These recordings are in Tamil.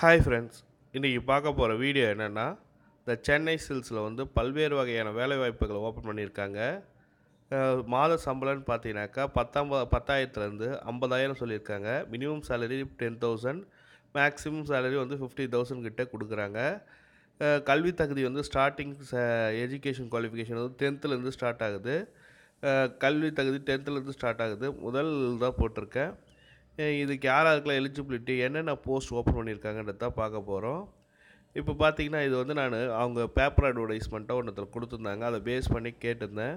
ஹாய் ஃப்ரெண்ட்ஸ் இன்றைக்கி பார்க்க போகிற வீடியோ என்னென்னா இந்த சென்னை சில்ஸில் வந்து பல்வேறு வகையான வேலைவாய்ப்புகளை ஓப்பன் பண்ணியிருக்காங்க மாத சம்பளம்னு பார்த்தீங்கனாக்கா பத்தம்ப பத்தாயிரத்துலேருந்து ஐம்பதாயிரம் சொல்லியிருக்காங்க minimum salary ten thousand maximum salary வந்து ஃபிஃப்டி தௌசண்ட் கிட்டே கொடுக்குறாங்க கல்வி தகுதி வந்து ஸ்டார்டிங் ச எஜுகேஷன் குவாலிஃபிகேஷன் வந்து டென்த்துலேருந்து ஸ்டார்ட் ஆகுது கல்வி தகுதி டென்த்துலேருந்து ஸ்டார்ட் ஆகுது முதல் தான் போட்டிருக்கேன் இதுக்கு யார் யாருக்கெல்லாம் எலிஜிபிலிட்டி என்னென்ன போஸ்ட் ஓப்பன் பண்ணியிருக்காங்கன்றது தான் பார்க்க போகிறோம் இப்போ பார்த்தீங்கன்னா இது வந்து நான் அவங்க பேப்பர் அட்வர்டைஸ்மெண்ட்டாக ஒன்றத்தில் கொடுத்துருந்தாங்க அதை பேஸ் பண்ணி கேட்டிருந்தேன்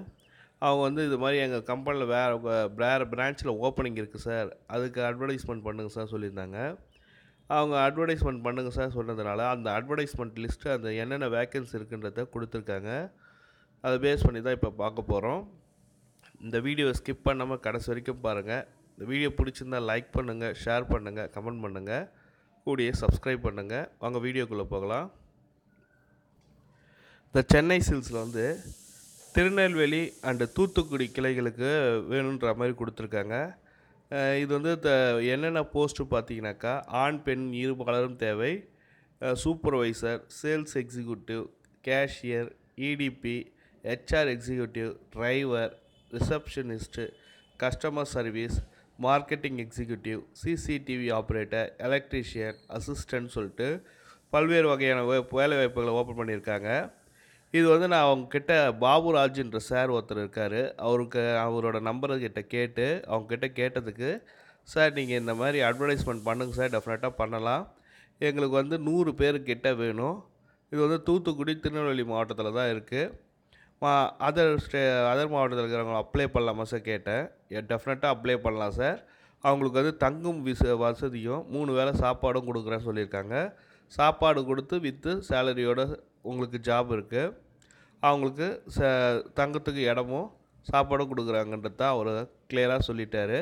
அவங்க வந்து இது மாதிரி எங்கள் கம்பெனியில் வேறு வேறு பிரான்ச்சில் ஓப்பனிங் இருக்குது சார் அதுக்கு அட்வர்டைஸ்மெண்ட் பண்ணுங்கள் சார் சொல்லியிருந்தாங்க அவங்க அட்வர்டைஸ்மெண்ட் பண்ணுங்கள் சார் சொன்னதுனால அந்த அட்வர்டைஸ்மெண்ட் லிஸ்ட்டு அந்த என்னென்ன வேக்கன்சி இருக்குன்றத கொடுத்துருக்காங்க அதை பேஸ் பண்ணி தான் இப்போ பார்க்க போகிறோம் இந்த வீடியோ ஸ்கிப் பண்ணாமல் கடைசி வரைக்கும் பாருங்கள் இந்த வீடியோ பிடிச்சிருந்தால் லைக் பண்ணுங்கள் ஷேர் பண்ணுங்கள் கமெண்ட் பண்ணுங்கள் கூடிய சப்ஸ்கிரைப் பண்ணுங்கள் வாங்க வீடியோக்குள்ளே போகலாம் இந்த சென்னை சில்ஸில் வந்து திருநெல்வேலி அண்டு தூத்துக்குடி கிளைகளுக்கு வேணுன்ற மாதிரி கொடுத்துருக்காங்க இது வந்து த என்னென்ன போஸ்ட்டு பார்த்தீங்கன்னாக்கா ஆண் பெண் பலரும் தேவை supervisor sales executive cashier EDP HR executive driver receptionist customer service marketing executive CCTV operator electrician assistant சொல்லிட்டு பல்வேறு வகையான வேலை வாய்ப்புகளை ஓப்பன் பண்ணியிருக்காங்க இது வந்து நான் அவங்கக்கிட்ட பாபுராஜுன்ற சார் ஒருத்தர் இருக்கார் அவருக்கு அவரோட கிட்ட கேட்டு அவங்கக்கிட்ட கேட்டதுக்கு சார் நீங்கள் இந்த மாதிரி அட்வர்டைஸ்மெண்ட் பண்ணுங்கள் சார் டெஃபினட்டாக பண்ணலாம் எங்களுக்கு வந்து நூறு பேருக்கிட்ட வேணும் இது வந்து தூத்துக்குடி திருநெல்வேலி மாவட்டத்தில் தான் இருக்குது அதர் ஸ்டே அதர் மாவட்டத்தில் இருக்கிறவங்க அப்ளை பண்ணலாமா சார் கேட்டேன் டெஃபினட்டாக அப்ளை பண்ணலாம் சார் அவங்களுக்கு வந்து தங்கும் விச வசதியும் மூணு வேளை சாப்பாடும் கொடுக்குறேன்னு சொல்லியிருக்காங்க சாப்பாடு கொடுத்து வித்து சேலரியோட உங்களுக்கு ஜாப் இருக்குது அவங்களுக்கு ச தங்கத்துக்கு இடமும் சாப்பாடும் கொடுக்குறாங்கன்றது தான் அவர் கிளியராக சொல்லிட்டாரு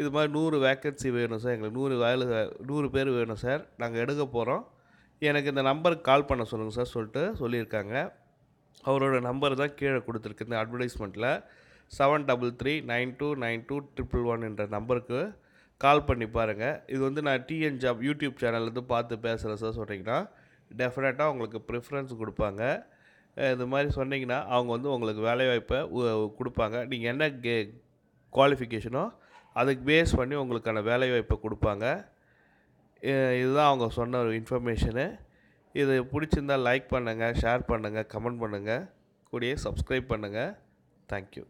இது மாதிரி நூறு வேக்கன்சி வேணும் சார் எங்களுக்கு நூறு வேலை நூறு பேர் வேணும் சார் நாங்கள் எடுக்க போகிறோம் எனக்கு இந்த நம்பருக்கு கால் பண்ண சொல்லுங்கள் சார் சொல்லிட்டு சொல்லியிருக்காங்க அவரோட நம்பர் தான் கீழே கொடுத்துருக்கு இந்த அட்வர்டைஸ்மெண்ட்டில் seven double three nine two nine two triple one என்ற நம்பருக்கு கால் பண்ணி பாருங்கள் இது வந்து நான் டிஎன் ஜாப் யூடியூப் சேனல்லேருந்து பார்த்து பேசுகிற சார் சொன்னீங்கன்னா டெஃபினட்டாக உங்களுக்கு ப்ரிஃபரன்ஸ் கொடுப்பாங்க இது மாதிரி சொன்னிங்கன்னா அவங்க வந்து உங்களுக்கு வேலைவாய்ப்பை கொடுப்பாங்க நீங்கள் என்ன கே குவாலிஃபிகேஷனோ அதுக்கு பேஸ் பண்ணி உங்களுக்கான வேலைவாய்ப்பை கொடுப்பாங்க இதுதான் அவங்க சொன்ன ஒரு இன்ஃபர்மேஷனு இது பிடிச்சிருந்தால் லைக் பண்ணுங்கள் ஷேர் பண்ணுங்கள் கமெண்ட் பண்ணுங்கள் கூடயே சப்ஸ்கிரைப் பண்ணுங்கள் தேங்க்யூ